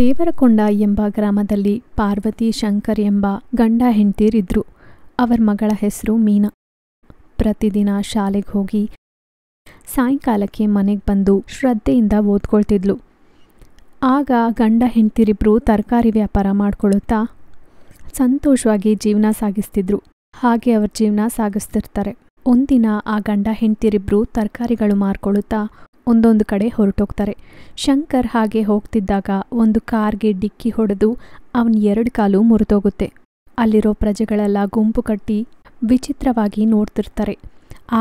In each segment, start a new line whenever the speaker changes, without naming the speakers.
ದೇವರಕೊಂಡ ಎಂಬ ಗ್ರಾಮದಲ್ಲಿ ಪಾರ್ವತಿ ಶಂಕರ್ ಎಂಬ ಗಂಡ ಹೆಂಡ್ತೀರಿದ್ರು ಅವರ ಮಗಳ ಹೆಸರು ಮೀನಾ ಪ್ರತಿದಿನ ಶಾಲೆಗೆ ಹೋಗಿ ಸಾಯಂಕಾಲಕ್ಕೆ ಮನೆಗೆ ಬಂದು ಶ್ರದ್ಧೆಯಿಂದ ಓದ್ಕೊಳ್ತಿದ್ಲು ಆಗ ಗಂಡ ಹೆಂಡತಿರಿಬ್ರು ತರಕಾರಿ ವ್ಯಾಪಾರ ಮಾಡ್ಕೊಳ್ಳುತ್ತಾ ಸಂತೋಷವಾಗಿ ಜೀವನ ಸಾಗಿಸ್ತಿದ್ರು ಹಾಗೆ ಅವ್ರ ಜೀವನ ಸಾಗಿಸ್ತಿರ್ತಾರೆ ಒಂದಿನ ಆ ಗಂಡ ಹೆಂಡತಿರಿಬ್ರು ತರಕಾರಿಗಳು ಮಾರ್ಕೊಳ್ಳುತ್ತಾ ಒಂದೊಂದು ಕಡೆ ಹೊರಟೋಗ್ತಾರೆ ಶಂಕರ್ ಹಾಗೆ ಹೋಗ್ತಿದ್ದಾಗ ಒಂದು ಕಾರ್ಗೆ ಡಿಕ್ಕಿ ಹೊಡೆದು ಅವನ ಎರಡು ಕಾಲು ಮುರಿದೋಗುತ್ತೆ ಅಲ್ಲಿರೋ ಪ್ರಜೆಗಳೆಲ್ಲ ಗುಂಪು ಕಟ್ಟಿ ವಿಚಿತ್ರವಾಗಿ ನೋಡ್ತಿರ್ತಾರೆ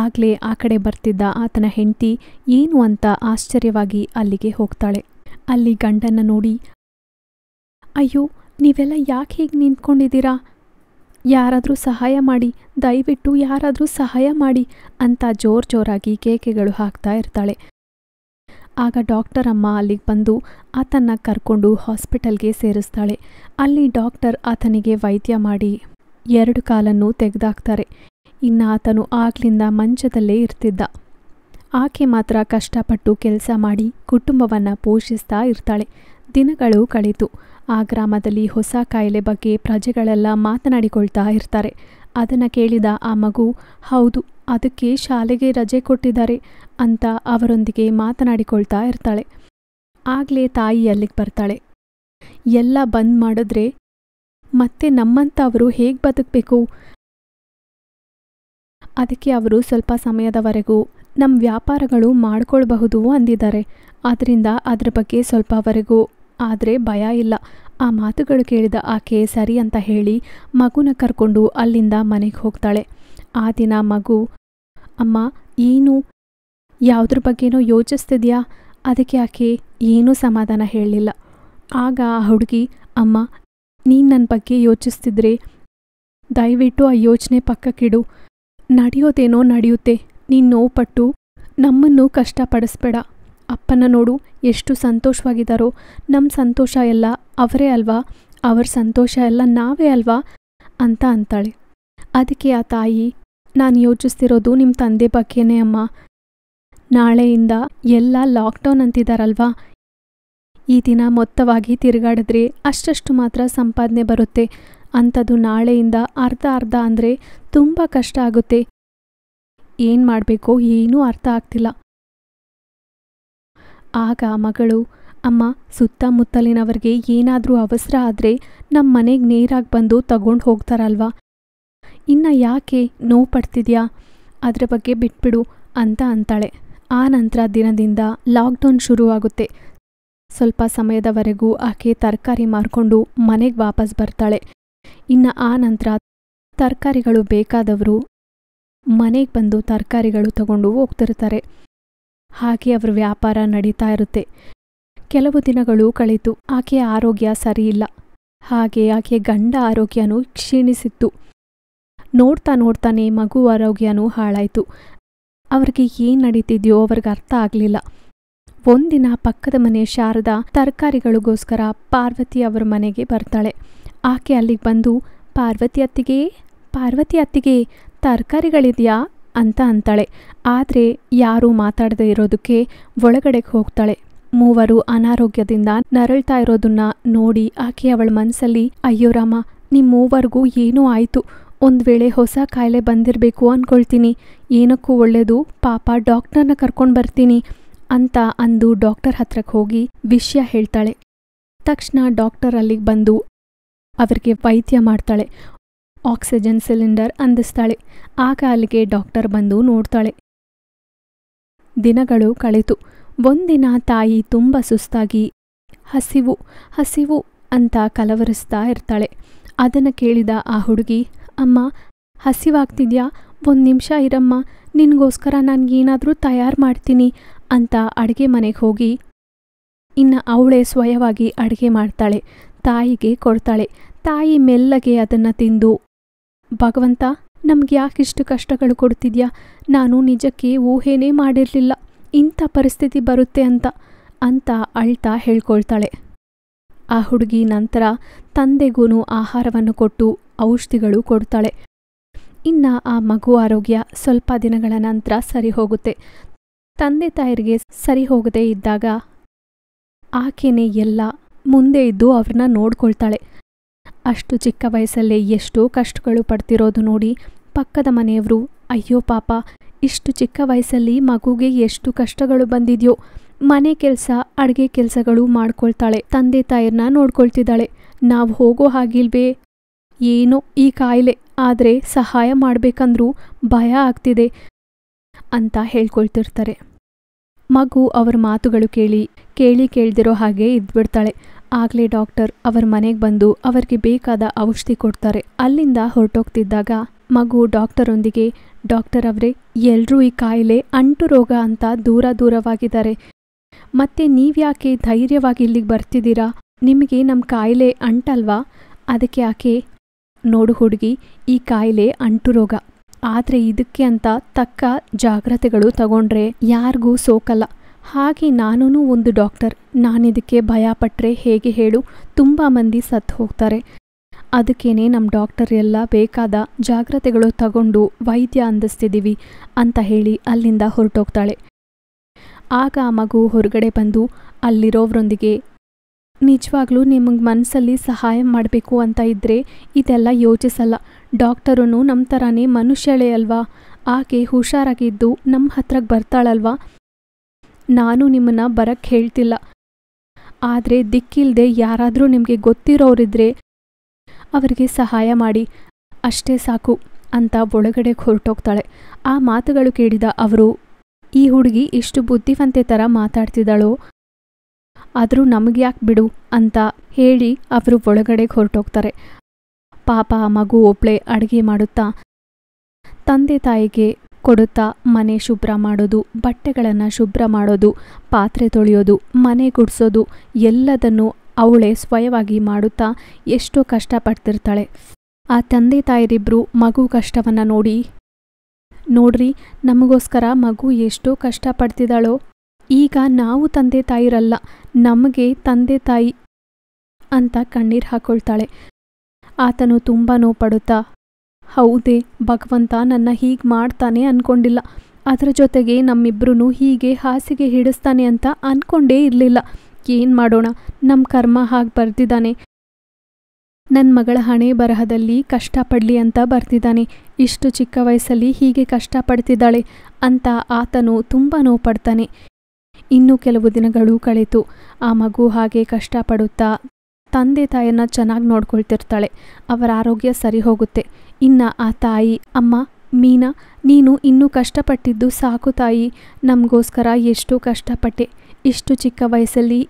ಆಗಲೇ ಆ ಕಡೆ ಬರ್ತಿದ್ದ ಆತನ ಹೆಂಡತಿ ಏನು ಅಂತ ಆಶ್ಚರ್ಯವಾಗಿ ಅಲ್ಲಿಗೆ ಹೋಗ್ತಾಳೆ ಅಲ್ಲಿ ಗಂಡನ್ನ ನೋಡಿ ಅಯ್ಯೋ ನೀವೆಲ್ಲ ಯಾಕೆ ಹೀಗೆ ನಿಂತ್ಕೊಂಡಿದ್ದೀರಾ ಯಾರಾದರೂ ಸಹಾಯ ಮಾಡಿ ದಯವಿಟ್ಟು ಯಾರಾದರೂ ಸಹಾಯ ಮಾಡಿ ಅಂತ ಜೋರು ಜೋರಾಗಿ ಕೇಕೆಗಳು ಹಾಕ್ತಾ ಇರ್ತಾಳೆ ಆಗ ಡಾಕ್ಟರ್ ಅಮ್ಮ ಅಲ್ಲಿಗೆ ಬಂದು ಆತನ ಕರ್ಕೊಂಡು ಹಾಸ್ಪಿಟಲ್ಗೆ ಸೇರಿಸ್ತಾಳೆ ಅಲ್ಲಿ ಡಾಕ್ಟರ್ ಆತನಿಗೆ ವೈದ್ಯ ಮಾಡಿ ಎರಡು ಕಾಲನ್ನು ತೆಗೆದಾಕ್ತಾರೆ ಇನ್ನು ಆತನು ಆಗ್ಲಿಂದ ಮಂಚದಲ್ಲೇ ಇರ್ತಿದ್ದ ಆಕೆ ಮಾತ್ರ ಕಷ್ಟಪಟ್ಟು ಕೆಲಸ ಮಾಡಿ ಕುಟುಂಬವನ್ನು ಪೋಷಿಸ್ತಾ ಇರ್ತಾಳೆ ದಿನಗಳು ಕಳೆತು ಆ ಗ್ರಾಮದಲ್ಲಿ ಹೊಸ ಕಾಯಿಲೆ ಬಗ್ಗೆ ಪ್ರಜೆಗಳೆಲ್ಲ ಮಾತನಾಡಿಕೊಳ್ತಾ ಇರ್ತಾರೆ ಅದನ್ನು ಕೇಳಿದ ಆ ಮಗು ಹೌದು ಅದಕ್ಕೆ ಶಾಲೆಗೆ ರಜೆ ಕೊಟ್ಟಿದ್ದಾರೆ ಅಂತ ಅವರೊಂದಿಗೆ ಮಾತನಾಡಿಕೊಳ್ತಾ ಇರ್ತಾಳೆ ಆಗಲೇ ತಾಯಿ ಅಲ್ಲಿಗೆ ಬರ್ತಾಳೆ ಎಲ್ಲ ಬಂದ್ ಮಾಡಿದ್ರೆ ಮತ್ತೆ ಅವರು ಹೇಗೆ ಬದುಕಬೇಕು ಅದಕ್ಕೆ ಅವರು ಸ್ವಲ್ಪ ಸಮಯದವರೆಗೂ ನಮ್ಮ ವ್ಯಾಪಾರಗಳು ಮಾಡ್ಕೊಳ್ಬಹುದು ಅಂದಿದ್ದಾರೆ ಆದ್ದರಿಂದ ಅದರ ಬಗ್ಗೆ ಸ್ವಲ್ಪವರೆಗೂ ಆದರೆ ಭಯ ಇಲ್ಲ ಆ ಮಾತುಗಳು ಕೇಳಿದ ಆಕೆ ಸರಿ ಅಂತ ಹೇಳಿ ಮಗುನ ಕರ್ಕೊಂಡು ಅಲ್ಲಿಂದ ಮನೆಗೆ ಹೋಗ್ತಾಳೆ ಆ ದಿನ ಮಗು ಅಮ್ಮ ಏನು ಯಾವುದ್ರ ಬಗ್ಗೆನೋ ಯೋಚಿಸ್ತಿದ್ಯಾ ಅದಕ್ಕೆ ಆಕೆ ಏನೂ ಸಮಾಧಾನ ಹೇಳಲಿಲ್ಲ ಆಗ ಆ ಹುಡುಗಿ ಅಮ್ಮ ನೀನು ನನ್ನ ಬಗ್ಗೆ ಯೋಚಿಸ್ತಿದ್ರೆ ದಯವಿಟ್ಟು ಆ ಯೋಚನೆ ಪಕ್ಕಕ್ಕಿಡು ನಡೆಯೋದೇನೋ ನಡೆಯುತ್ತೆ ನೀನು ಪಟ್ಟು ನಮ್ಮನ್ನು ಕಷ್ಟಪಡಿಸ್ಬೇಡ ಅಪ್ಪನ ನೋಡು ಎಷ್ಟು ಸಂತೋಷವಾಗಿದ್ದಾರೋ ನಮ್ಮ ಸಂತೋಷ ಎಲ್ಲ ಅವರೇ ಅಲ್ವಾ ಅವ್ರ ಸಂತೋಷ ಎಲ್ಲ ನಾವೇ ಅಲ್ವಾ ಅಂತ ಅಂತಾಳೆ ಅದಕ್ಕೆ ಆ ತಾಯಿ ನಾನು ಯೋಚಿಸ್ತಿರೋದು ನಿಮ್ಮ ತಂದೆ ಬಗ್ಗೆನೇ ಅಮ್ಮ ನಾಳೆಯಿಂದ ಎಲ್ಲ ಲಾಕ್ಡೌನ್ ಅಂತಿದ್ದಾರಲ್ವಾ ಈ ದಿನ ಮೊತ್ತವಾಗಿ ತಿರುಗಾಡಿದ್ರೆ ಅಷ್ಟಷ್ಟು ಮಾತ್ರ ಸಂಪಾದನೆ ಬರುತ್ತೆ ಅಂಥದ್ದು ನಾಳೆಯಿಂದ ಅರ್ಧ ಅರ್ಧ ಅಂದರೆ ತುಂಬ ಕಷ್ಟ ಆಗುತ್ತೆ ಏನು ಮಾಡಬೇಕೋ ಏನೂ ಅರ್ಥ ಆಗ್ತಿಲ್ಲ ಆಗ ಮಗಳು ಅಮ್ಮ ಸುತ್ತಮುತ್ತಲಿನವರಿಗೆ ಏನಾದರೂ ಅವಸರ ಆದರೆ ನಮ್ಮ ಮನೆಗೆ ನೇರಾಗಿ ಬಂದು ತಗೊಂಡು ಹೋಗ್ತಾರಲ್ವಾ ಇನ್ನು ಯಾಕೆ ನೋವು ಪಡ್ತಿದ್ಯಾ ಅದರ ಬಗ್ಗೆ ಬಿಟ್ಬಿಡು ಅಂತ ಅಂತಾಳೆ ಆ ನಂತರ ದಿನದಿಂದ ಲಾಕ್ಡೌನ್ ಶುರುವಾಗುತ್ತೆ ಸ್ವಲ್ಪ ಸಮಯದವರೆಗೂ ಆಕೆ ತರಕಾರಿ ಮಾರಿಕೊಂಡು ಮನೆಗೆ ವಾಪಸ್ ಬರ್ತಾಳೆ ಇನ್ನು ಆ ನಂತರ ತರಕಾರಿಗಳು ಬೇಕಾದವರು ಮನೆಗೆ ಬಂದು ತರಕಾರಿಗಳು ತಗೊಂಡು ಹೋಗ್ತಿರ್ತಾರೆ ಹಾಗೆ ಅವರ ವ್ಯಾಪಾರ ನಡೀತಾ ಇರುತ್ತೆ ಕೆಲವು ದಿನಗಳು ಕಳೆಯಿತು ಆಕೆಯ ಆರೋಗ್ಯ ಸರಿಯಿಲ್ಲ ಹಾಗೆ ಆಕೆಯ ಗಂಡ ಆರೋಗ್ಯನೂ ಕ್ಷೀಣಿಸಿತ್ತು ನೋಡ್ತಾ ನೋಡ್ತಾನೆ ಮಗು ಆರೋಗ್ಯನೂ ಹಾಳಾಯಿತು ಅವ್ರಿಗೆ ಏನು ನಡೀತಿದ್ಯೋ ಅವ್ರಿಗೆ ಅರ್ಥ ಆಗಲಿಲ್ಲ ಒಂದಿನ ಪಕ್ಕದ ಮನೆ ಶಾರದಾ ತರಕಾರಿಗಳಿಗೋಸ್ಕರ ಪಾರ್ವತಿ ಅವರ ಮನೆಗೆ ಬರ್ತಾಳೆ ಆಕೆ ಅಲ್ಲಿಗೆ ಬಂದು ಪಾರ್ವತಿ ಅತ್ತಿಗೆ ಪಾರ್ವತಿ ಅತ್ತಿಗೆ ತರಕಾರಿಗಳಿದೆಯಾ ಅಂತ ಅಂತಾಳೆ ಆದರೆ ಯಾರೂ ಮಾತಾಡದೇ ಇರೋದಕ್ಕೆ ಒಳಗಡೆಗೆ ಹೋಗ್ತಾಳೆ ಮೂವರು ಅನಾರೋಗ್ಯದಿಂದ ನರಳ್ತಾ ಇರೋದನ್ನ ನೋಡಿ ಆಕೆ ಅವಳ ಮನಸ್ಸಲ್ಲಿ ಅಯ್ಯೋ ರಾಮ ಮೂವರಿಗೂ ಏನೂ ಆಯಿತು ಒಂದು ವೇಳೆ ಹೊಸ ಕಾಯಿಲೆ ಬಂದಿರಬೇಕು ಅಂದ್ಕೊಳ್ತೀನಿ ಏನಕ್ಕೂ ಒಳ್ಳೆಯದು ಪಾಪ ಡಾಕ್ಟರ್ನ ಕರ್ಕೊಂಡು ಬರ್ತೀನಿ ಅಂತ ಅಂದು ಡಾಕ್ಟರ್ ಹತ್ರಕ್ಕೆ ಹೋಗಿ ವಿಷಯ ಹೇಳ್ತಾಳೆ ತಕ್ಷಣ ಡಾಕ್ಟರ್ ಅಲ್ಲಿಗೆ ಬಂದು ಅವರಿಗೆ ವೈದ್ಯ ಮಾಡ್ತಾಳೆ ಆಕ್ಸಿಜನ್ ಸಿಲಿಂಡರ್ ಅಂದಿಸ್ತಾಳೆ ಆಗ ಅಲ್ಲಿಗೆ ಡಾಕ್ಟರ್ ಬಂದು ನೋಡ್ತಾಳೆ ದಿನಗಳು ಕಳೆತು ಒಂದಿನ ತಾಯಿ ತುಂಬ ಸುಸ್ತಾಗಿ ಹಸಿವು ಹಸಿವು ಅಂತ ಕಲವರಿಸ್ತಾ ಇರ್ತಾಳೆ ಅದನ್ನು ಕೇಳಿದ ಆ ಹುಡುಗಿ ಅಮ್ಮ ಹಸಿವಾಗ್ತಿದ್ಯಾ ಒಂದು ನಿಮಿಷ ಇರಮ್ಮ ನಿನಗೋಸ್ಕರ ನಾನು ಏನಾದರೂ ತಯಾರು ಮಾಡ್ತೀನಿ ಅಂತ ಅಡುಗೆ ಮನೆಗೆ ಹೋಗಿ ಇನ್ನು ಅವಳೇ ಸ್ವಯವಾಗಿ ಅಡುಗೆ ಮಾಡ್ತಾಳೆ ತಾಯಿಗೆ ಕೊಡ್ತಾಳೆ ತಾಯಿ ಮೆಲ್ಲಗೆ ಅದನ್ನು ತಿಂದು ಭಗವಂತ ನಮ್ಗೆ ಯಾಕಿಷ್ಟು ಕಷ್ಟಗಳು ಕೊಡ್ತಿದ್ಯಾ ನಾನು ನಿಜಕ್ಕೆ ಊಹೆನೇ ಮಾಡಿರಲಿಲ್ಲ ಇಂಥ ಪರಿಸ್ಥಿತಿ ಬರುತ್ತೆ ಅಂತ ಅಂತ ಅಳ್ತಾ ಹೇಳ್ಕೊಳ್ತಾಳೆ ಆ ಹುಡುಗಿ ನಂತರ ತಂದೆಗೂ ಆಹಾರವನ್ನು ಕೊಟ್ಟು ಔಷಧಿಗಳು ಕೊಡ್ತಾಳೆ ಇನ್ನು ಆ ಮಗು ಆರೋಗ್ಯ ಸ್ವಲ್ಪ ದಿನಗಳ ನಂತರ ಸರಿ ಹೋಗುತ್ತೆ ತಂದೆ ತಾಯರಿಗೆ ಸರಿ ಹೋಗದೇ ಇದ್ದಾಗ ಆಕೆನೇ ಎಲ್ಲ ಮುಂದೆ ಇದ್ದು ಅವ್ರನ್ನ ನೋಡ್ಕೊಳ್ತಾಳೆ ಅಷ್ಟು ಚಿಕ್ಕ ವಯಸ್ಸಲ್ಲೇ ಎಷ್ಟೋ ಕಷ್ಟಗಳು ಪಡ್ತಿರೋದು ನೋಡಿ ಪಕ್ಕದ ಮನೆಯವರು ಅಯ್ಯೋ ಪಾಪ ಇಷ್ಟು ಚಿಕ್ಕ ವಯಸ್ಸಲ್ಲಿ ಮಗುಗೆ ಎಷ್ಟು ಕಷ್ಟಗಳು ಬಂದಿದೆಯೋ ಮನೆ ಕೆಲಸ ಅಡುಗೆ ಕೆಲಸಗಳು ಮಾಡ್ಕೊಳ್ತಾಳೆ ತಂದೆ ತಾಯಿರನ್ನ ನೋಡ್ಕೊಳ್ತಿದ್ದಾಳೆ ನಾವು ಹೋಗೋ ಹಾಗಿಲ್ವೇ ಏನೋ ಈ ಕಾಯಿಲೆ ಆದರೆ ಸಹಾಯ ಮಾಡಬೇಕಂದ್ರೂ ಭಯ ಆಗ್ತಿದೆ ಅಂತ ಹೇಳ್ಕೊಳ್ತಿರ್ತಾರೆ ಮಗು ಅವರ ಮಾತುಗಳು ಕೇಳಿ ಕೇಳಿ ಕೇಳ್ದಿರೋ ಹಾಗೆ ಇದ್ಬಿಡ್ತಾಳೆ ಆಗಲೇ ಡಾಕ್ಟರ್ ಅವರ ಮನೆಗೆ ಬಂದು ಅವರಿಗೆ ಬೇಕಾದ ಔಷಧಿ ಕೊಡ್ತಾರೆ ಅಲ್ಲಿಂದ ಹೊರಟೋಗ್ತಿದ್ದಾಗ ಮಗು ಡಾಕ್ಟರೊಂದಿಗೆ ಡಾಕ್ಟರ್ ಅವರೇ ಎಲ್ಲರೂ ಈ ಕಾಯಿಲೆ ಅಂಟು ರೋಗ ಅಂತ ದೂರ ದೂರವಾಗಿದ್ದಾರೆ ಮತ್ತೆ ನೀವ್ಯಾಕೆ ಧೈರ್ಯವಾಗಿ ಇಲ್ಲಿಗೆ ಬರ್ತಿದ್ದೀರಾ ನಿಮಗೆ ನಮ್ಮ ಕಾಯಿಲೆ ಅಂಟಲ್ವಾ ಅದಕ್ಕೆ ಯಾಕೆ ನೋಡು ಹುಡುಗಿ ಈ ಕಾಯಿಲೆ ಅಂಟು ರೋಗ ಆದರೆ ಇದಕ್ಕೆ ಅಂತ ತಕ್ಕ ಜಾಗ್ರತೆಗಳು ತಗೊಂಡ್ರೆ ಯಾರಿಗೂ ಸೋಕಲ್ಲ ಹಾಗೆ ನಾನೂ ಒಂದು ಡಾಕ್ಟರ್ ನಾನಿದಕ್ಕೆ ಭಯ ಹೇಗೆ ಹೇಳು ತುಂಬ ಮಂದಿ ಸತ್ತು ಹೋಗ್ತಾರೆ ಅದಕ್ಕೇನೆ ನಮ್ಮ ಡಾಕ್ಟರ್ ಎಲ್ಲ ಬೇಕಾದ ಜಾಗ್ರತೆಗಳು ತಗೊಂಡು ವೈದ್ಯ ಅಂದಿಸ್ತಿದ್ದೀವಿ ಅಂತ ಹೇಳಿ ಅಲ್ಲಿಂದ ಹೊರಟೋಗ್ತಾಳೆ ಆಗ ಮಗು ಹೊರಗಡೆ ಬಂದು ಅಲ್ಲಿರೋವ್ರೊಂದಿಗೆ ನಿಜವಾಗ್ಲೂ ನಿಮಗೆ ಮನಸ್ಸಲ್ಲಿ ಸಹಾಯ ಮಾಡಬೇಕು ಅಂತ ಇದ್ದರೆ ಇದೆಲ್ಲ ಯೋಚಿಸಲ್ಲ ಡಾಕ್ಟರೂ ನಮ್ಮ ಥರನೇ ಮನುಷ್ಯಳೇ ಅಲ್ವಾ ಆಕೆ ಹುಷಾರಾಗಿದ್ದು ನಮ್ಮ ಹತ್ರಕ್ಕೆ ಬರ್ತಾಳಲ್ವಾ ನಾನು ನಿಮ್ಮನ್ನು ಬರಕ್ಕೆ ಹೇಳ್ತಿಲ್ಲ ಆದರೆ ದಿಕ್ಕಿಲ್ಲದೆ ಯಾರಾದರೂ ನಿಮಗೆ ಗೊತ್ತಿರೋರಿದ್ರೆ ಅವರಿಗೆ ಸಹಾಯ ಮಾಡಿ ಅಷ್ಟೇ ಸಾಕು ಅಂತ ಒಳಗಡೆ ಹೊರಟೋಗ್ತಾಳೆ ಆ ಮಾತುಗಳು ಕೇಳಿದ ಅವರು ಈ ಹುಡುಗಿ ಇಷ್ಟು ಬುದ್ಧಿವಂತೆ ಥರ ಮಾತಾಡ್ತಿದ್ದಾಳೋ ಆದರೂ ನಮಗೆ ಯಾಕೆ ಬಿಡು ಅಂತ ಹೇಳಿ ಅವರು ಒಳಗಡೆ ಹೊರಟೋಗ್ತಾರೆ ಪಾಪ ಮಗು ಒಬ್ಳೆ ಅಡುಗೆ ಮಾಡುತ್ತಾ ತಂದೆ ತಾಯಿಗೆ ಕೊಡುತ್ತಾ ಮನೆ ಶುಭ್ರ ಮಾಡೋದು ಬಟ್ಟೆಗಳನ್ನು ಶುಭ್ರ ಮಾಡೋದು ಪಾತ್ರೆ ತೊಳೆಯೋದು ಮನೆ ಗುಡಿಸೋದು ಎಲ್ಲದನ್ನು ಅವಳೇ ಸ್ವಯವಾಗಿ ಮಾಡುತ್ತಾ ಎಷ್ಟೋ ಕಷ್ಟಪಡ್ತಿರ್ತಾಳೆ ಆ ತಂದೆ ತಾಯಿರಿಬ್ರು ಮಗು ಕಷ್ಟವನ್ನು ನೋಡಿ ನೋಡ್ರಿ ನಮಗೋಸ್ಕರ ಮಗು ಎಷ್ಟೋ ಕಷ್ಟಪಡ್ತಿದ್ದಾಳೋ ಈಗ ನಾವು ತಂದೆ ತಾಯಿರಲ್ಲ ನಮಗೆ ತಂದೆ ತಾಯಿ ಅಂತ ಕಣ್ಣೀರು ಹಾಕೊಳ್ತಾಳೆ ಆತನು ತುಂಬ ನೋಪಡುತ್ತಾ ಹೌದೇ ಭಗವಂತ ನನ್ನ ಹೀಗೆ ಮಾಡ್ತಾನೆ ಅನ್ಕೊಂಡಿಲ್ಲ ಅದರ ಜೊತೆಗೆ ನಮ್ಮಿಬ್ರು ಹೀಗೆ ಹಾಸಿಗೆ ಹಿಡಿಸ್ತಾನೆ ಅಂತ ಅಂದ್ಕೊಂಡೇ ಇರಲಿಲ್ಲ ಏನು ಮಾಡೋಣ ನಮ್ಮ ಕರ್ಮ ಹಾಗೆ ಬರ್ದಿದ್ದಾನೆ ನನ್ನ ಮಗಳ ಹಣೆ ಬರಹದಲ್ಲಿ ಕಷ್ಟಪಡಲಿ ಅಂತ ಬರ್ತಿದ್ದಾನೆ ಇಷ್ಟು ಚಿಕ್ಕ ವಯಸ್ಸಲ್ಲಿ ಹೀಗೆ ಕಷ್ಟಪಡ್ತಿದ್ದಾಳೆ ಅಂತ ಆತನು ತುಂಬ ನೋವು ಪಡ್ತಾನೆ ಇನ್ನೂ ಕೆಲವು ದಿನಗಳು ಕಳೆತು ಆ ಮಗು ಹಾಗೆ ಕಷ್ಟಪಡುತ್ತಾ ತಂದೆ ತಾಯಿಯನ್ನು ಚೆನ್ನಾಗಿ ನೋಡ್ಕೊಳ್ತಿರ್ತಾಳೆ ಅವರ ಆರೋಗ್ಯ ಸರಿ ಹೋಗುತ್ತೆ ಇನ್ನು ಆ ತಾಯಿ ಅಮ್ಮ ಮೀನಾ ನೀನು ಇನ್ನೂ ಕಷ್ಟಪಟ್ಟಿದ್ದು ಸಾಕು ತಾಯಿ ನಮಗೋಸ್ಕರ ಎಷ್ಟು ಕಷ್ಟಪಟ್ಟೆ ಇಷ್ಟು ಚಿಕ್ಕ ವಯಸ್ಸಲ್ಲಿ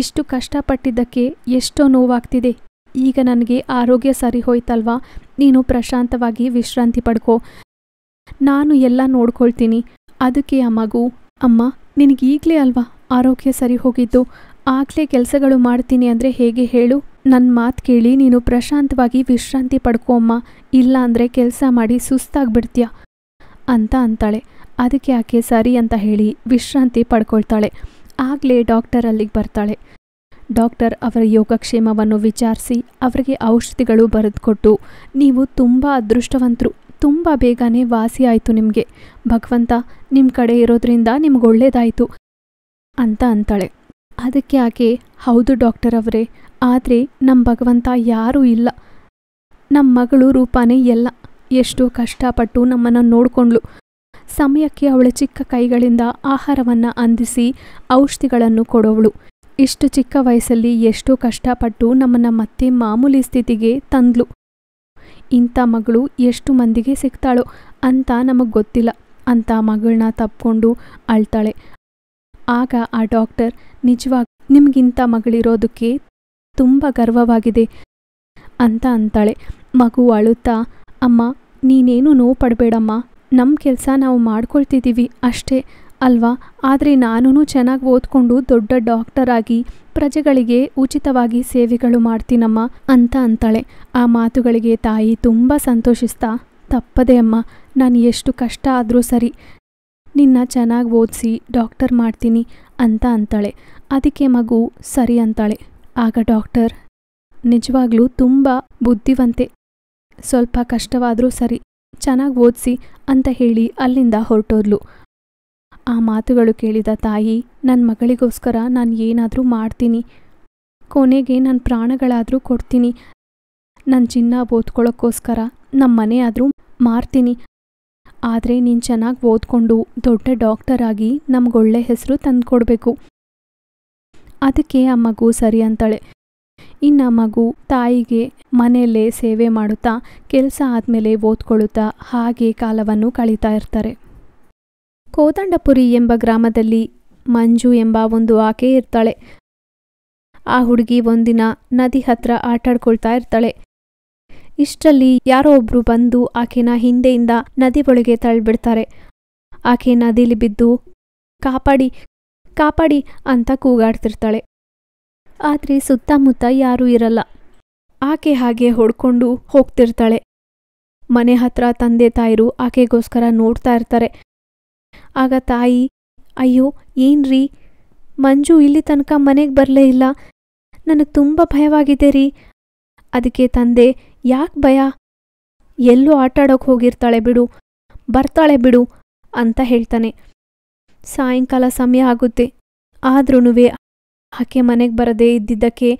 ಇಷ್ಟು ಕಷ್ಟಪಟ್ಟಿದ್ದಕ್ಕೆ ಎಷ್ಟೋ ನೋವಾಗ್ತಿದೆ ಈಗ ನನಗೆ ಆರೋಗ್ಯ ಸರಿ ಹೋಯ್ತಲ್ವಾ ನೀನು ಪ್ರಶಾಂತವಾಗಿ ವಿಶ್ರಾಂತಿ ಪಡ್ಕೋ ನಾನು ಎಲ್ಲ ನೋಡ್ಕೊಳ್ತೀನಿ ಅದಕ್ಕೆ ಆ ಮಗು ಅಮ್ಮ ನಿನಗೀಗಲೇ ಅಲ್ವಾ ಆರೋಗ್ಯ ಸರಿ ಹೋಗಿದ್ದು ಆಗಲೇ ಕೆಲಸಗಳು ಮಾಡ್ತೀನಿ ಅಂದರೆ ಹೇಗೆ ಹೇಳು ನನ್ನ ಮಾತು ಕೇಳಿ ನೀನು ಪ್ರಶಾಂತವಾಗಿ ವಿಶ್ರಾಂತಿ ಪಡ್ಕೊಮ್ಮ ಇಲ್ಲ ಅಂದರೆ ಕೆಲಸ ಮಾಡಿ ಸುಸ್ತಾಗ್ಬಿಡ್ತೀಯ ಅಂತ ಅಂತಾಳೆ ಅದಕ್ಕೆ ಆಕೆ ಸರಿ ಅಂತ ಹೇಳಿ ವಿಶ್ರಾಂತಿ ಪಡ್ಕೊಳ್ತಾಳೆ ಆಗಲೇ ಡಾಕ್ಟರ್ ಅಲ್ಲಿಗೆ ಬರ್ತಾಳೆ ಡಾಕ್ಟರ್ ಅವರ ಯೋಗಕ್ಷೇಮವನ್ನು ವಿಚಾರಿಸಿ ಅವರಿಗೆ ಔಷಧಿಗಳು ಬರೆದುಕೊಟ್ಟು ನೀವು ತುಂಬ ಅದೃಷ್ಟವಂತರು ತುಂಬ ಬೇಗನೆ ವಾಸಿಯಾಯಿತು ನಿಮಗೆ ಭಗವಂತ ನಿಮ್ಮ ಕಡೆ ಇರೋದ್ರಿಂದ ನಿಮ್ಗೆ ಒಳ್ಳೇದಾಯಿತು ಅಂತ ಅಂತಾಳೆ ಅದಕ್ಕೆ ಆಕೆ ಹೌದು ಡಾಕ್ಟರ್ ಅವರೇ ಆದರೆ ನಮ್ಮ ಭಗವಂತ ಯಾರೂ ಇಲ್ಲ ನಮ್ಮ ಮಗಳು ರೂಪಾನೇ ಎಲ್ಲ ಎಷ್ಟು ಕಷ್ಟಪಟ್ಟು ನಮ್ಮನ್ನು ನೋಡಿಕೊಂಡ್ಳು ಸಮಯಕ್ಕೆ ಅವಳ ಚಿಕ್ಕ ಕೈಗಳಿಂದ ಆಹಾರವನ್ನು ಅಂದಿಸಿ ಔಷಧಿಗಳನ್ನು ಕೊಡೋವಳು ಇಷ್ಟು ಚಿಕ್ಕ ವಯಸ್ಸಲ್ಲಿ ಎಷ್ಟು ಕಷ್ಟಪಟ್ಟು ನಮ್ಮನ್ನು ಮತ್ತೆ ಮಾಮೂಲಿ ಸ್ಥಿತಿಗೆ ತಂದ್ಲು ಇಂಥ ಮಗಳು ಎಷ್ಟು ಮಂದಿಗೆ ಸಿಗ್ತಾಳೋ ಅಂತ ನಮಗೆ ಗೊತ್ತಿಲ್ಲ ಅಂತ ಮಗಳನ್ನ ತಪ್ಕೊಂಡು ಅಳ್ತಾಳೆ ಆಗ ಆ ಡಾಕ್ಟರ್ ನಿಜವಾಗ ನಿಮಗಿಂಥ ಮಗಳಿರೋದಕ್ಕೆ ತುಂಬ ಗರ್ವವಾಗಿದೆ ಅಂತ ಅಂತಾಳೆ ಮಗು ಅಳುತ್ತಾ ಅಮ್ಮ ನೀನೇನು ನೋವು ಪಡಬೇಡಮ್ಮ ನಮ್ಮ ಕೆಲಸ ನಾವು ಮಾಡ್ಕೊಳ್ತಿದ್ದೀವಿ ಅಷ್ಟೇ ಅಲ್ವಾ ಆದರೆ ನಾನೂ ಚೆನ್ನಾಗಿ ಓದ್ಕೊಂಡು ದೊಡ್ಡ ಡಾಕ್ಟರ್ ಆಗಿ ಪ್ರಜೆಗಳಿಗೆ ಉಚಿತವಾಗಿ ಸೇವೆಗಳು ಮಾಡ್ತೀನಮ್ಮ ಅಂತ ಅಂತಾಳೆ ಆ ಮಾತುಗಳಿಗೆ ತಾಯಿ ತುಂಬ ಸಂತೋಷಿಸ್ತಾ ತಪ್ಪದೆ ಅಮ್ಮ ನಾನು ಎಷ್ಟು ಕಷ್ಟ ಆದರೂ ಸರಿ ನಿನ್ನ ಚೆನ್ನಾಗಿ ಓದಿಸಿ ಡಾಕ್ಟರ್ ಮಾಡ್ತೀನಿ ಅಂತ ಅಂತಾಳೆ ಅದಕ್ಕೆ ಮಗು ಸರಿ ಅಂತಾಳೆ ಆಗ ಡಾಕ್ಟರ್ ನಿಜವಾಗ್ಲೂ ತುಂಬ ಬುದ್ಧಿವಂತೆ ಸ್ವಲ್ಪ ಕಷ್ಟವಾದರೂ ಸರಿ ಚೆನ್ನಾಗಿ ಓದಿಸಿ ಅಂತ ಹೇಳಿ ಅಲ್ಲಿಂದ ಹೊರಟೋದ್ಲು ಆ ಮಾತುಗಳು ಕೇಳಿದ ತಾಯಿ ನನ್ನ ಮಗಳಿಗೋಸ್ಕರ ನಾನು ಏನಾದರೂ ಮಾಡ್ತೀನಿ ಕೊನೆಗೆ ನನ್ನ ಪ್ರಾಣಗಳಾದರೂ ಕೊಡ್ತೀನಿ ನನ್ನ ಚಿನ್ನ ಓದ್ಕೊಳ್ಳೋಕ್ಕೋಸ್ಕರ ನಮ್ಮ ಮನೆ ಆದರೂ ಮಾರ್ತೀನಿ ಆದರೆ ನೀನು ಚೆನ್ನಾಗಿ ಓದ್ಕೊಂಡು ದೊಡ್ಡ ಡಾಕ್ಟರ್ ಆಗಿ ನಮಗೊಳ್ಳೆ ಹೆಸರು ತಂದುಕೊಡ್ಬೇಕು ಅದಕ್ಕೆ ಆ ಮಗು ಸರಿ ಅಂತಾಳೆ ಇನ್ನು ಮಗು ತಾಯಿಗೆ ಮನೆಯಲ್ಲೇ ಸೇವೆ ಮಾಡುತ್ತಾ ಕೆಲಸ ಆದಮೇಲೆ ಓದ್ಕೊಳ್ಳುತ್ತಾ ಹಾಗೆ ಕಾಲವನ್ನು ಕಳೀತಾ ಇರ್ತಾರೆ ಕೋದಂಡಪುರಿ ಎಂಬ ಗ್ರಾಮದಲ್ಲಿ ಮಂಜು ಎಂಬ ಒಂದು ಆಕೆ ಇರ್ತಾಳೆ ಆ ಹುಡುಗಿ ಒಂದಿನ ನದಿ ಹತ್ರ ಆಟಾಡ್ಕೊಳ್ತಾ ಇರ್ತಾಳೆ ಇಷ್ಟಲ್ಲಿ ಯಾರೋ ಒಬ್ರು ಬಂದು ಆಕೆನ ಹಿಂದೆಯಿಂದ ನದಿ ಒಳಗೆ ತಳ್ಳಿಬಿಡ್ತಾರೆ ಆಕೆ ನದಿಲಿ ಬಿದ್ದು ಕಾಪಾಡಿ ಕಾಪಾಡಿ ಅಂತ ಕೂಗಾಡ್ತಿರ್ತಾಳೆ ಆದರೆ ಸುತ್ತಮುತ್ತ ಯಾರೂ ಇರಲ್ಲ ಆಕೆ ಹಾಗೆ ಹೊಡ್ಕೊಂಡು ಹೋಗ್ತಿರ್ತಾಳೆ ಮನೆ ಹತ್ರ ತಂದೆ ತಾಯಿರು ಆಕೆಗೋಸ್ಕರ ನೋಡ್ತಾ ಇರ್ತಾರೆ ಆಗ ತಾಯಿ ಅಯ್ಯೋ ಏನ್ರಿ ಮಂಜು ಇಲ್ಲಿ ತನಕ ಮನೆಗೆ ಬರಲೇ ಇಲ್ಲ ನನಗೆ ತುಂಬ ಭಯವಾಗಿದೆ ರೀ ಅದಕ್ಕೆ ತಂದೆ ಯಾಕೆ ಭಯ ಎಲ್ಲೂ ಆಟಾಡೋಕೆ ಹೋಗಿರ್ತಾಳೆ ಬಿಡು ಬರ್ತಾಳೆ ಬಿಡು ಅಂತ ಹೇಳ್ತಾನೆ ಸಾಯಂಕಾಲ ಸಮಯ ಆಗುತ್ತೆ ಆದ್ರೂ ಆಕೆ ಮನೆಗೆ ಬರದೇ ಇದ್ದಿದ್ದಕ್ಕೆ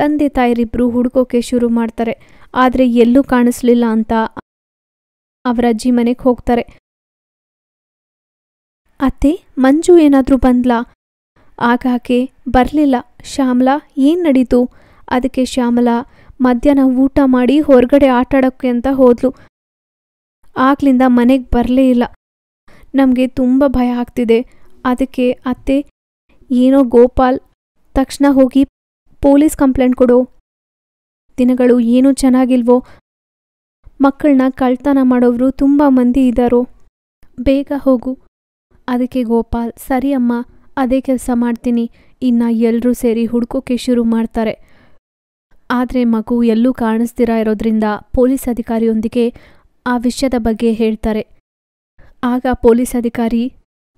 ತಂದೆ ತಾಯಿರಿಬ್ರು ಹುಡುಕೋಕೆ ಶುರು ಮಾಡ್ತಾರೆ ಆದರೆ ಎಲ್ಲೂ ಕಾಣಿಸ್ಲಿಲ್ಲ ಅಂತ ಅವರ ಅಜ್ಜಿ ಮನೆಗೆ ಹೋಗ್ತಾರೆ ಅತ್ತೆ ಮಂಜು ಏನಾದರೂ ಬಂದ್ಲಾ ಆಗಾಕೆ ಬರಲಿಲ್ಲ ಶ್ಯಾಮಲಾ ಏನು ನಡೀತು ಅದಕ್ಕೆ ಶ್ಯಾಮಲಾ ಮಧ್ಯಾಹ್ನ ಊಟ ಮಾಡಿ ಹೊರಗಡೆ ಆಟಾಡೋಕ್ಕೆ ಅಂತ ಹೋದ್ಲು ಆಗ್ಲಿಂದ ಮನೆಗೆ ಬರಲೇ ಇಲ್ಲ ನಮಗೆ ತುಂಬ ಭಯ ಆಗ್ತಿದೆ ಅದಕ್ಕೆ ಅತ್ತೆ ಏನೋ ಗೋಪಾಲ್ ತಕ್ಷಣ ಹೋಗಿ ಪೊಲೀಸ್ ಕಂಪ್ಲೇಂಟ್ ಕೊಡು ದಿನಗಳು ಏನೂ ಚೆನ್ನಾಗಿಲ್ವೋ ಮಕ್ಕಳನ್ನ ಕಳ್ತನ ಮಾಡೋವ್ರು ತುಂಬ ಮಂದಿ ಇದ್ದಾರೋ ಬೇಗ ಹೋಗು ಅದಕ್ಕೆ ಗೋಪಾಲ್ ಸರಿ ಅಮ್ಮ ಅದೇ ಕೆಲಸ ಮಾಡ್ತೀನಿ ಇನ್ನು ಎಲ್ಲರೂ ಸೇರಿ ಹುಡುಕೋಕೆ ಶುರು ಮಾಡ್ತಾರೆ ಆದರೆ ಮಗು ಎಲ್ಲೂ ಕಾಣಿಸ್ತೀರಾ ಇರೋದ್ರಿಂದ ಪೊಲೀಸ್ ಅಧಿಕಾರಿಯೊಂದಿಗೆ ಆ ವಿಷಯದ ಬಗ್ಗೆ ಹೇಳ್ತಾರೆ ಆಗ ಪೊಲೀಸ್ ಅಧಿಕಾರಿ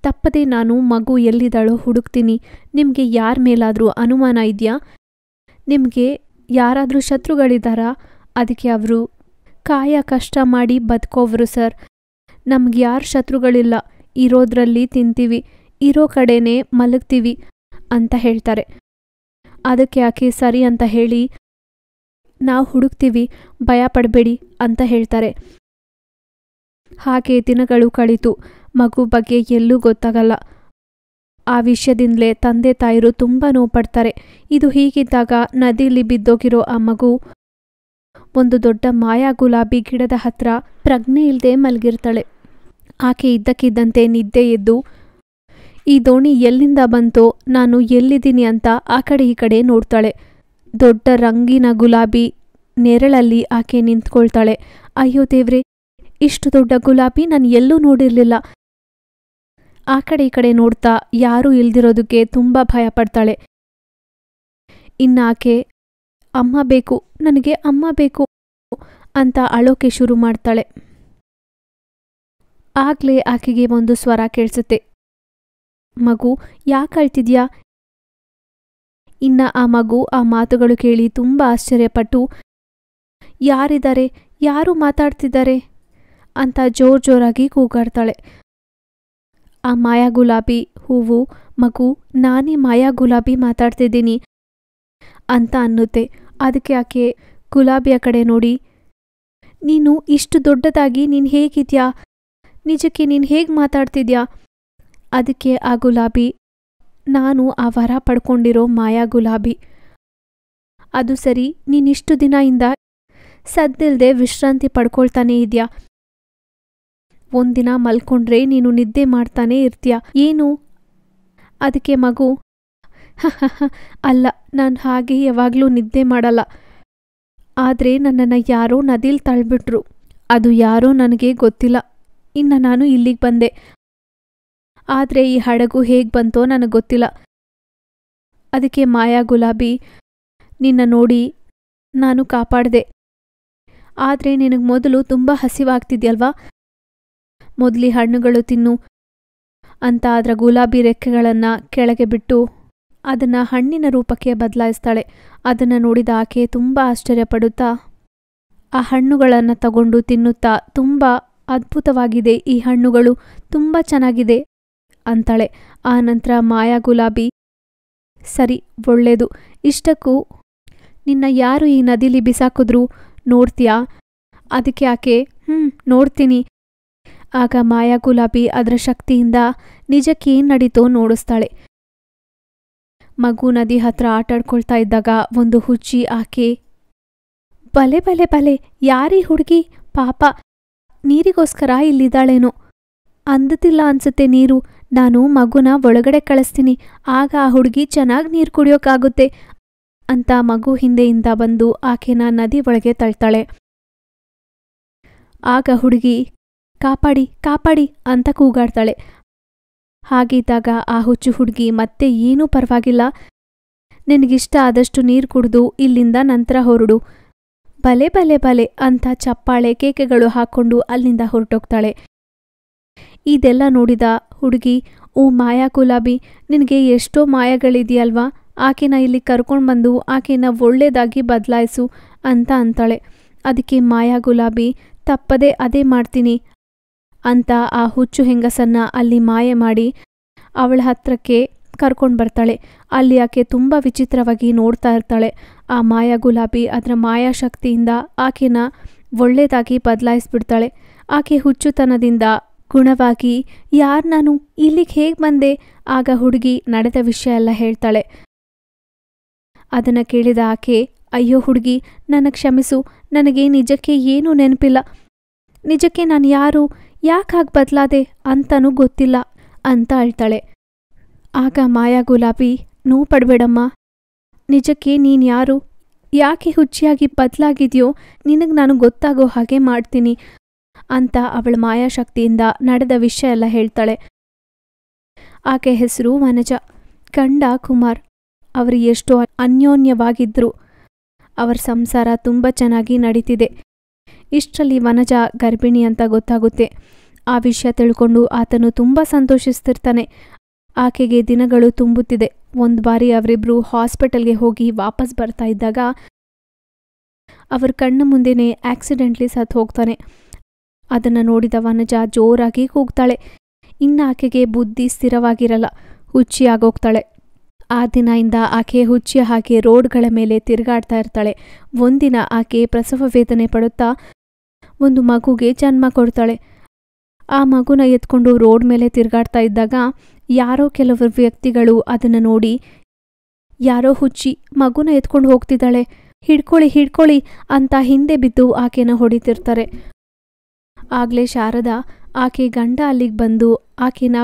ತಪ್ಪದೆ ನಾನು ಮಗು ಎಲ್ಲಿದ್ದಾಳೋ ಹುಡುಕ್ತೀನಿ ನಿಮಗೆ ಯಾರ ಮೇಲಾದರೂ ಅನುಮಾನ ಇದೆಯಾ ನಿಮಗೆ ಯಾರಾದರೂ ಶತ್ರುಗಳಿದ್ದಾರಾ ಅದಕ್ಕೆ ಅವರು ಕಾಯ ಕಷ್ಟ ಮಾಡಿ ಬದುಕೋವ್ರು ಸರ್ ನಮ್ಗೆ ಯಾರು ಶತ್ರುಗಳಿಲ್ಲ ಇರೋದ್ರಲ್ಲಿ ತಿಂತೀವಿ ಇರೋ ಕಡೆನೇ ಮಲಗ್ತೀವಿ ಅಂತ ಹೇಳ್ತಾರೆ ಅದಕ್ಕೆ ಆಕೆ ಸರಿ ಅಂತ ಹೇಳಿ ನಾವು ಹುಡುಕ್ತೀವಿ ಭಯ ಪಡಬೇಡಿ ಅಂತ ಹೇಳ್ತಾರೆ ಹಾಗೆ ದಿನಗಳು ಕಳಿತು ಮಗು ಬಗ್ಗೆ ಎಲ್ಲೂ ಗೊತ್ತಾಗಲ್ಲ ಆ ವಿಷಯದಿಂದಲೇ ತಂದೆ ತಾಯಿರು ತುಂಬ ನೋವು ಪಡ್ತಾರೆ ಇದು ಹೀಗಿದ್ದಾಗ ನದಿಯಲ್ಲಿ ಬಿದ್ದೋಗಿರೋ ಆ ಮಗು ಒಂದು ದೊಡ್ಡ ಮಾಯಾ ಗುಲಾಬಿ ಗಿಡದ ಹತ್ರ ಪ್ರಜ್ಞೆ ಇಲ್ಲದೆ ಮಲಗಿರ್ತಾಳೆ ಆಕೆ ಇದ್ದಕ್ಕಿದ್ದಂತೆ ನಿದ್ದೆ ಎದ್ದು ಈ ದೋಣಿ ಎಲ್ಲಿಂದ ಬಂತೋ ನಾನು ಎಲ್ಲಿದ್ದೀನಿ ಅಂತ ಆ ಕಡೆ ಈ ಕಡೆ ನೋಡ್ತಾಳೆ ದೊಡ್ಡ ರಂಗಿನ ಗುಲಾಬಿ ನೆರಳಲ್ಲಿ ಆಕೆ ನಿಂತ್ಕೊಳ್ತಾಳೆ ಅಯ್ಯೋ ದೇವ್ರೆ ಇಷ್ಟು ದೊಡ್ಡ ಗುಲಾಬಿ ನಾನು ಎಲ್ಲೂ ನೋಡಿರಲಿಲ್ಲ ಆ ಕಡೆ ಈ ಕಡೆ ನೋಡ್ತಾ ಯಾರೂ ಇಲ್ದಿರೋದಕ್ಕೆ ತುಂಬ ಭಯ ಪಡ್ತಾಳೆ ಆಕೆ ಅಮ್ಮ ಬೇಕು ನನಗೆ ಅಮ್ಮ ಬೇಕು ಅಂತ ಅಳೋಕೆ ಶುರು ಮಾಡ್ತಾಳೆ ಆಗ್ಲೇ ಆಕೆಗೆ ಒಂದು ಸ್ವರ ಕೇಳಿಸುತ್ತೆ ಮಗು ಯಾಕೆ ಅಳ್ತಿದ್ಯಾ ಇನ್ನ ಆ ಮಗು ಆ ಮಾತುಗಳು ಕೇಳಿ ತುಂಬ ಆಶ್ಚರ್ಯಪಟ್ಟು ಯಾರಿದ್ದಾರೆ ಯಾರು ಮಾತಾಡ್ತಿದ್ದಾರೆ ಅಂತ ಜೋರ್ ಜೋರಾಗಿ ಕೂಗಾಡ್ತಾಳೆ ಆ ಮಾಯಾ ಗುಲಾಬಿ ಹೂವು ಮಗು ನಾನೇ ಮಾಯಾ ಗುಲಾಬಿ ಮಾತಾಡ್ತಿದ್ದೀನಿ ಅಂತ ಅನ್ನುತ್ತೆ ಅದಕ್ಕೆ ಆಕೆ ಗುಲಾಬಿಯ ಕಡೆ ನೋಡಿ ನೀನು ಇಷ್ಟು ದೊಡ್ಡದಾಗಿ ನೀನು ಹೇಗಿದ್ಯಾ ನಿಜಕ್ಕೆ ನೀನು ಹೇಗೆ ಮಾತಾಡ್ತಿದ್ಯಾ ಅದಕ್ಕೆ ಆ ಗುಲಾಬಿ ನಾನು ಆ ವರ ಪಡ್ಕೊಂಡಿರೋ ಮಾಯಾ ಗುಲಾಬಿ ಅದು ಸರಿ ನೀನಿಷ್ಟು ದಿನ ಇಂದ ಸದ್ದಿಲ್ಲದೆ ವಿಶ್ರಾಂತಿ ಪಡ್ಕೊಳ್ತಾನೆ ಇದೆಯಾ ಒಂದಿನ ಮಲ್ಕೊಂಡ್ರೆ ನೀನು ನಿದ್ದೆ ಮಾಡ್ತಾನೆ ಇರ್ತೀಯ ಏನು ಅದಕ್ಕೆ ಮಗು ಅಲ್ಲ ನಾನು ಹಾಗೆ ಯಾವಾಗಲೂ ನಿದ್ದೆ ಮಾಡಲ್ಲ ಆದರೆ ನನ್ನನ್ನು ಯಾರೋ ನದಿಲ್ ತಳ್ಬಿಟ್ರು ಅದು ಯಾರೋ ನನಗೆ ಗೊತ್ತಿಲ್ಲ ಇನ್ನು ನಾನು ಇಲ್ಲಿಗೆ ಬಂದೆ ಆದರೆ ಈ ಹಡಗು ಹೇಗೆ ಬಂತೋ ನನಗೆ ಗೊತ್ತಿಲ್ಲ ಅದಕ್ಕೆ ಮಾಯಾ ಗುಲಾಬಿ ನಿನ್ನ ನೋಡಿ ನಾನು ಕಾಪಾಡಿದೆ ಆದರೆ ನಿನಗೆ ಮೊದಲು ತುಂಬ ಹಸಿವಾಗ್ತಿದ್ಯಲ್ವಾ ಮೊದಲಿ ಹಣ್ಣುಗಳು ತಿನ್ನು ಅಂತ ಅದರ ಗುಲಾಬಿ ರೆಕ್ಕೆಗಳನ್ನು ಕೆಳಗೆ ಬಿಟ್ಟು ಅದನ್ನು ಹಣ್ಣಿನ ರೂಪಕ್ಕೆ ಬದಲಾಯಿಸ್ತಾಳೆ ಅದನ್ನು ನೋಡಿದ ಆಕೆ ತುಂಬ ಆಶ್ಚರ್ಯಪಡುತ್ತಾ ಆ ಹಣ್ಣುಗಳನ್ನು ತಗೊಂಡು ತಿನ್ನುತ್ತಾ ತುಂಬ ಅದ್ಭುತವಾಗಿದೆ ಈ ಹಣ್ಣುಗಳು ತುಂಬ ಚೆನ್ನಾಗಿದೆ ಅಂತಾಳೆ ಆ ನಂತರ ಮಾಯಾ ಗುಲಾಬಿ ಸರಿ ಒಳ್ಳೆಯದು ಇಷ್ಟಕ್ಕೂ ನಿನ್ನ ಯಾರು ಈ ನದಿಲಿ ಬಿಸಾಕಿದ್ರು ನೋಡ್ತೀಯಾ ಅದಕ್ಕೆ ಆಕೆ ಹ್ಞೂ ನೋಡ್ತೀನಿ ಆಗ ಮಾಯಾ ಗುಲಾಬಿ ಅದರ ಶಕ್ತಿಯಿಂದ ನಿಜಕ್ಕೇನು ನಡೀತೋ ನೋಡಿಸ್ತಾಳೆ ಮಗು ನದಿ ಹತ್ರ ಆಟಾಡ್ಕೊಳ್ತಾ ಇದ್ದಾಗ ಒಂದು ಹುಚ್ಚಿ ಆಕೆ ಬಲೆ ಬಲೆ ಬಲೆ ಯಾರೀ ಹುಡುಗಿ ಪಾಪ ನೀರಿಗೋಸ್ಕರ ಇಲ್ಲಿದ್ದಾಳೇನೋ ಅಂದತಿಲ್ಲ ಅನ್ಸುತ್ತೆ ನೀರು ನಾನು ಮಗುನ ಒಳಗಡೆ ಕಳಿಸ್ತೀನಿ ಆಗ ಆ ಹುಡುಗಿ ಚೆನ್ನಾಗಿ ನೀರು ಕುಡಿಯೋಕ್ಕಾಗುತ್ತೆ ಅಂತ ಮಗು ಹಿಂದೆಯಿಂದ ಬಂದು ಆಕೆನ ನದಿ ಒಳಗೆ ತಳ್ತಾಳೆ ಆಗ ಹುಡುಗಿ ಕಾಪಾಡಿ ಕಾಪಾಡಿ ಅಂತ ಕೂಗಾಡ್ತಾಳೆ ಹಾಗಿದ್ದಾಗ ಆ ಹುಚ್ಚು ಹುಡುಗಿ ಮತ್ತೆ ಏನೂ ಪರವಾಗಿಲ್ಲ ನಿನಗಿಷ್ಟ ಆದಷ್ಟು ನೀರು ಕುಡಿದು ಇಲ್ಲಿಂದ ನಂತರ ಹೊರಡು ಬಲೆ ಬಲೆ ಬಲೆ ಅಂತ ಚಪ್ಪಾಳೆ ಕೇಕೆಗಳು ಹಾಕೊಂಡು ಅಲ್ಲಿಂದ ಹೊರಟೋಗ್ತಾಳೆ ಇದೆಲ್ಲ ನೋಡಿದ ಹುಡುಗಿ ಓ ಮಾಯಾ ಗುಲಾಬಿ ನಿನಗೆ ಎಷ್ಟೋ ಮಾಯಗಳಿದೆಯಲ್ವಾ ಆಕೆನ ಇಲ್ಲಿ ಕರ್ಕೊಂಡು ಬಂದು ಆಕೆನ ಒಳ್ಳೆಯದಾಗಿ ಬದಲಾಯಿಸು ಅಂತ ಅಂತಾಳೆ ಅದಕ್ಕೆ ಮಾಯಾ ಗುಲಾಬಿ ತಪ್ಪದೇ ಅದೇ ಮಾಡ್ತೀನಿ ಅಂತ ಆ ಹುಚ್ಚು ಹೆಂಗಸನ್ನ ಅಲ್ಲಿ ಮಾಯೆ ಮಾಡಿ ಅವಳ ಹತ್ರಕ್ಕೆ ಕರ್ಕೊಂಡು ಬರ್ತಾಳೆ ಅಲ್ಲಿ ಆಕೆ ತುಂಬ ವಿಚಿತ್ರವಾಗಿ ನೋಡ್ತಾ ಇರ್ತಾಳೆ ಆ ಮಾಯಾ ಗುಲಾಬಿ ಅದರ ಮಾಯಾ ಶಕ್ತಿಯಿಂದ ಆಕೆನ ಒಳ್ಳೆಯದಾಗಿ ಬದಲಾಯಿಸ್ಬಿಡ್ತಾಳೆ ಆಕೆ ಹುಚ್ಚುತನದಿಂದ ಗುಣವಾಗಿ ಯಾರು ನಾನು ಇಲ್ಲಿಗೆ ಹೇಗೆ ಬಂದೆ ಆಗ ಹುಡುಗಿ ನಡೆದ ವಿಷಯ ಎಲ್ಲ ಹೇಳ್ತಾಳೆ ಅದನ್ನು ಕೇಳಿದ ಆಕೆ ಅಯ್ಯೋ ಹುಡುಗಿ ನನಗೆ ಕ್ಷಮಿಸು ನನಗೆ ನಿಜಕ್ಕೆ ಏನೂ ನೆನಪಿಲ್ಲ ನಿಜಕ್ಕೆ ನಾನು ಯಾರು ಯಾಕಾಗಿ ಬದಲಾದೆ ಅಂತನೂ ಗೊತ್ತಿಲ್ಲ ಅಂತ ಹೇಳ್ತಾಳೆ ಆಗ ಮಾಯಾ ಗುಲಾಬಿ ನೋವು ಪಡಬೇಡಮ್ಮ ನಿಜಕ್ಕೆ ನೀನು ಯಾರು ಯಾಕೆ ಹುಚ್ಚಿಯಾಗಿ ಬದಲಾಗಿದೆಯೋ ನಿನಗೆ ನಾನು ಗೊತ್ತಾಗೋ ಹಾಗೆ ಮಾಡ್ತೀನಿ ಅಂತ ಅವಳ ಮಾಯಾಶಕ್ತಿಯಿಂದ ನಡೆದ ವಿಷಯ ಎಲ್ಲ ಹೇಳ್ತಾಳೆ ಆಕೆ ಹೆಸರು ವನಜ ಕಂಡ ಕುಮಾರ್ ಅವರು ಎಷ್ಟೋ ಅನ್ಯೋನ್ಯವಾಗಿದ್ದರು ಅವರ ಸಂಸಾರ ತುಂಬ ಚೆನ್ನಾಗಿ ನಡೀತಿದೆ ಇಷ್ಟರಲ್ಲಿ ವನಜ ಗರ್ಭಿಣಿ ಅಂತ ಗೊತ್ತಾಗುತ್ತೆ ಆ ವಿಷಯ ತಿಳ್ಕೊಂಡು ಆತನು ತುಂಬ ಸಂತೋಷಿಸ್ತಿರ್ತಾನೆ ಆಕೆಗೆ ದಿನಗಳು ತುಂಬುತ್ತಿದೆ ಒಂದು ಬಾರಿ ಅವರಿಬ್ಬರು ಹಾಸ್ಪಿಟಲ್ಗೆ ಹೋಗಿ ವಾಪಸ್ ಬರ್ತಾ ಇದ್ದಾಗ ಅವರ ಕಣ್ಣ ಮುಂದೆನೇ ಆಕ್ಸಿಡೆಂಟ್ಲಿ ಸತ್ತು ಹೋಗ್ತಾನೆ ಅದನ್ನು ನೋಡಿದ ವನಜ ಜೋರಾಗಿ ಕೂಗ್ತಾಳೆ ಇನ್ನು ಆಕೆಗೆ ಬುದ್ಧಿ ಸ್ಥಿರವಾಗಿರಲ್ಲ ಆಗೋಗ್ತಾಳೆ ಆ ದಿನದಿಂದ ಆಕೆ ಹುಚ್ಚಿ ಹಾಕಿ ರೋಡ್ಗಳ ಮೇಲೆ ತಿರುಗಾಡ್ತಾ ಇರ್ತಾಳೆ ಒಂದಿನ ಆಕೆ ಪ್ರಸವ ವೇದನೆ ಪಡುತ್ತಾ ಒಂದು ಮಗುಗೆ ಜನ್ಮ ಕೊಡ್ತಾಳೆ ಆ ಮಗುನ ಎತ್ಕೊಂಡು ರೋಡ್ ಮೇಲೆ ತಿರುಗಾಡ್ತಾ ಇದ್ದಾಗ ಯಾರೋ ಕೆಲವರು ವ್ಯಕ್ತಿಗಳು ಅದನ್ನು ನೋಡಿ ಯಾರೋ ಹುಚ್ಚಿ ಮಗುನ ಎತ್ಕೊಂಡು ಹೋಗ್ತಿದ್ದಾಳೆ ಹಿಡ್ಕೊಳ್ಳಿ ಹಿಡ್ಕೊಳ್ಳಿ ಅಂತ ಹಿಂದೆ ಬಿದ್ದು ಆಕೇನ ಹೊಡಿತಿರ್ತಾರೆ ಆಗ್ಲೇ ಶಾರದಾ ಆಕೆ ಗಂಡ ಅಲ್ಲಿಗೆ ಬಂದು ಆಕೆನ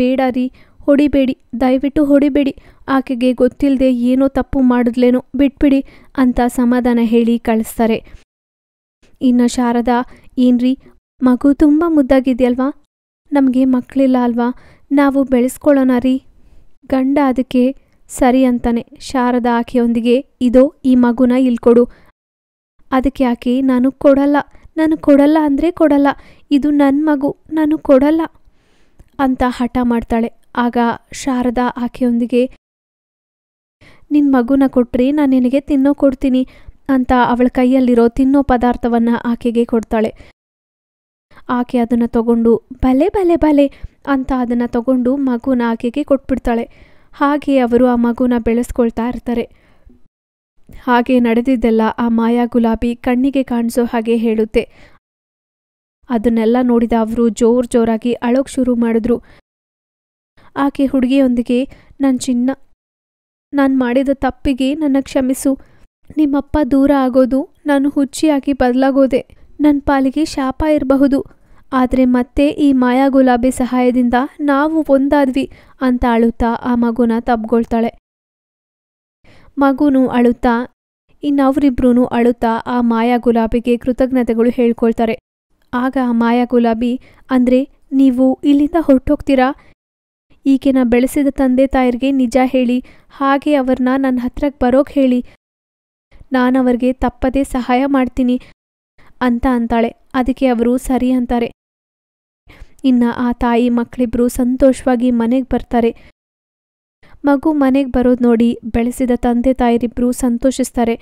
ಬೇಡ ರೀ ಹೊಡಿಬೇಡಿ ದಯವಿಟ್ಟು ಹೊಡಿಬೇಡಿ ಆಕೆಗೆ ಗೊತ್ತಿಲ್ಲದೆ ಏನೋ ತಪ್ಪು ಮಾಡಿದ್ಲೇನೋ ಬಿಟ್ಬಿಡಿ ಅಂತ ಸಮಾಧಾನ ಹೇಳಿ ಕಳಿಸ್ತಾರೆ ಇನ್ನು ಶಾರದಾ ಏನ್ರಿ ಮಗು ತುಂಬ ಮುದ್ದಾಗಿದೆಯಲ್ವಾ ನಮಗೆ ಮಕ್ಕಳಿಲ್ಲ ಅಲ್ವಾ ನಾವು ಬೆಳೆಸ್ಕೊಳ್ಳೋಣ ರೀ ಗಂಡ ಅದಕ್ಕೆ ಸರಿ ಅಂತಾನೆ ಶಾರದ ಆಕೆಯೊಂದಿಗೆ ಇದೋ ಈ ಮಗುನ ಇಲ್ಕೊಡು ಅದಕ್ಕೆ ಆಕೆ ನಾನು ಕೊಡಲ್ಲ ನಾನು ಕೊಡಲ್ಲ ಅಂದರೆ ಕೊಡಲ್ಲ ಇದು ನನ್ನ ಮಗು ನಾನು ಕೊಡಲ್ಲ ಅಂತ ಹಠ ಮಾಡ್ತಾಳೆ ಆಗ ಶಾರದ ಆಕೆಯೊಂದಿಗೆ ನಿನ್ನ ಮಗುನ ಕೊಟ್ರಿ ನಾನು ನಿನಗೆ ತಿನ್ನೋ ಕೊಡ್ತೀನಿ ಅಂತ ಅವಳ ಕೈಯಲ್ಲಿರೋ ತಿನ್ನೋ ಪದಾರ್ಥವನ್ನು ಆಕೆಗೆ ಕೊಡ್ತಾಳೆ ಆಕೆ ಅದನ್ನು ತಗೊಂಡು ಬಲೆ ಬಲೆ ಬಲೆ ಅಂತ ಅದನ್ನು ತಗೊಂಡು ಮಗುನ ಆಕೆಗೆ ಕೊಟ್ಬಿಡ್ತಾಳೆ ಹಾಗೆ ಅವರು ಆ ಮಗುನ ಬೆಳೆಸ್ಕೊಳ್ತಾ ಇರ್ತಾರೆ ಹಾಗೆ ನಡೆದಿದ್ದೆಲ್ಲ ಆ ಮಾಯಾ ಗುಲಾಬಿ ಕಣ್ಣಿಗೆ ಕಾಣಿಸೋ ಹಾಗೆ ಹೇಳುತ್ತೆ ಅದನ್ನೆಲ್ಲ ನೋಡಿದ ಅವರು ಜೋರ್ ಜೋರಾಗಿ ಅಳೋಕೆ ಶುರು ಮಾಡಿದ್ರು ಆಕೆ ಹುಡುಗಿಯೊಂದಿಗೆ ನನ್ನ ಚಿನ್ನ ನಾನು ಮಾಡಿದ ತಪ್ಪಿಗೆ ನನ್ನ ಕ್ಷಮಿಸು ನಿಮ್ಮಪ್ಪ ದೂರ ಆಗೋದು ನಾನು ಹುಚ್ಚಿಯಾಗಿ ಬದಲಾಗೋದೆ ನನ್ನ ಪಾಲಿಗೆ ಶಾಪ ಇರಬಹುದು ಆದರೆ ಮತ್ತೆ ಈ ಮಾಯಾ ಗುಲಾಬಿ ಸಹಾಯದಿಂದ ನಾವು ಒಂದಾದ್ವಿ ಅಂತ ಅಳುತ್ತಾ ಆ ಮಗುನ ತಬ್ಗೊಳ್ತಾಳೆ ಮಗುನು ಅಳುತ್ತಾ ಇನ್ನವರಿಬ್ರು ಅಳುತ್ತಾ ಆ ಮಾಯಾ ಗುಲಾಬಿಗೆ ಕೃತಜ್ಞತೆಗಳು ಹೇಳ್ಕೊಳ್ತಾರೆ ಆಗ ಆ ಮಾಯಾ ಗುಲಾಬಿ ಅಂದರೆ ನೀವು ಇಲ್ಲಿಂದ ಹೊರಟೋಗ್ತೀರಾ ಈಕೆನ ಬೆಳೆಸಿದ ತಂದೆ ತಾಯರಿಗೆ ನಿಜ ಹೇಳಿ ಹಾಗೆ ಅವ್ರನ್ನ ನನ್ನ ಹತ್ರಕ್ಕೆ ಬರೋಕೆ ಹೇಳಿ ನಾನು ಅವ್ರಿಗೆ ತಪ್ಪದೇ ಸಹಾಯ ಮಾಡ್ತೀನಿ ಅಂತ ಅಂತಾಳೆ ಅದಕ್ಕೆ ಅವರು ಸರಿ ಅಂತಾರೆ ಇನ್ನು ಆ ತಾಯಿ ಮಕ್ಕಳಿಬ್ಬರು ಸಂತೋಷವಾಗಿ ಮನೆಗೆ ಬರ್ತಾರೆ ಮಗು ಮನೆಗೆ ಬರೋದು ನೋಡಿ ಬೆಳೆಸಿದ ತಂದೆ ತಾಯಿರಿಬ್ರು ಸಂತೋಷಿಸ್ತಾರೆ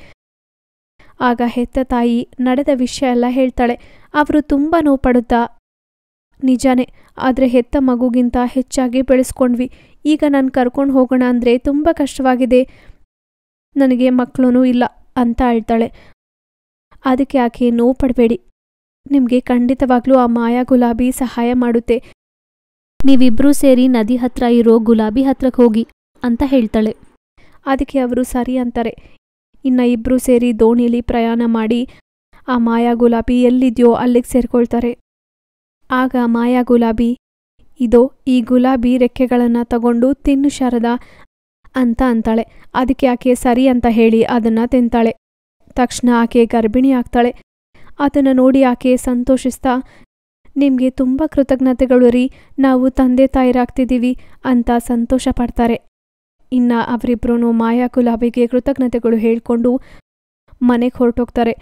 ಆಗ ಹೆತ್ತ ತಾಯಿ ನಡೆದ ವಿಷಯ ಎಲ್ಲ ಹೇಳ್ತಾಳೆ ಅವರು ತುಂಬ ನೋವು ಪಡುತ್ತಾ ನಿಜಾನೇ ಆದರೆ ಹೆತ್ತ ಮಗುಗಿಂತ ಹೆಚ್ಚಾಗಿ ಬೆಳೆಸ್ಕೊಂಡ್ವಿ ಈಗ ನಾನು ಕರ್ಕೊಂಡು ಹೋಗೋಣ ಅಂದರೆ ತುಂಬ ಕಷ್ಟವಾಗಿದೆ ನನಗೆ ಮಕ್ಕಳೂ ಇಲ್ಲ ಅಂತ ಹೇಳ್ತಾಳೆ ಅದಕ್ಕೆ ಆಕೆ ನೋವು ಪಡಬೇಡಿ ನಿಮಗೆ ಖಂಡಿತವಾಗ್ಲೂ ಆ ಮಾಯಾ ಗುಲಾಬಿ ಸಹಾಯ ಮಾಡುತ್ತೆ ನೀವಿಬ್ರೂ ಸೇರಿ ನದಿ ಹತ್ರ ಇರೋ ಗುಲಾಬಿ ಹತ್ರಕ್ಕೆ ಹೋಗಿ ಅಂತ ಹೇಳ್ತಾಳೆ ಅದಕ್ಕೆ ಅವರು ಸರಿ ಅಂತಾರೆ ಇನ್ನು ಇಬ್ಬರೂ ಸೇರಿ ದೋಣಿಲಿ ಪ್ರಯಾಣ ಮಾಡಿ ಆ ಮಾಯಾ ಗುಲಾಬಿ ಎಲ್ಲಿದೆಯೋ ಅಲ್ಲಿಗೆ ಸೇರ್ಕೊಳ್ತಾರೆ ಆಗ ಮಾಯಾ ಗುಲಾಬಿ ಇದೋ ಈ ಗುಲಾಬಿ ರೆಕ್ಕೆಗಳನ್ನು ತಗೊಂಡು ತಿನ್ನು ಶಾರದ ಅಂತ ಅಂತಾಳೆ ಅದಕ್ಕೆ ಆಕೆ ಸರಿ ಅಂತ ಹೇಳಿ ಅದನ್ನು ತಿಂತಾಳೆ ತಕ್ಷಣ ಆಕೆ ಗರ್ಭಿಣಿ ಆಗ್ತಾಳೆ ಅದನ್ನು ನೋಡಿ ಆಕೆ ಸಂತೋಷಿಸ್ತಾ ನಿಮಗೆ ತುಂಬ ಕೃತಜ್ಞತೆಗಳು ರೀ ನಾವು ತಂದೆ ತಾಯಿರಾಗ್ತಿದ್ದೀವಿ ಅಂತ ಸಂತೋಷ ಪಡ್ತಾರೆ ಇನ್ನು ಅವರಿಬ್ಬರೂ ಮಾಯಾ ಗುಲಾಬಿಗೆ ಕೃತಜ್ಞತೆಗಳು ಹೇಳಿಕೊಂಡು ಮನೆಗೆ ಹೊರಟೋಗ್ತಾರೆ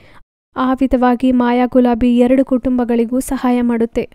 ಆ ವಿಧವಾಗಿ ಮಾಯಾ ಗುಲಾಬಿ ಎರಡು ಕುಟುಂಬಗಳಿಗೂ ಸಹಾಯ ಮಾಡುತ್ತೆ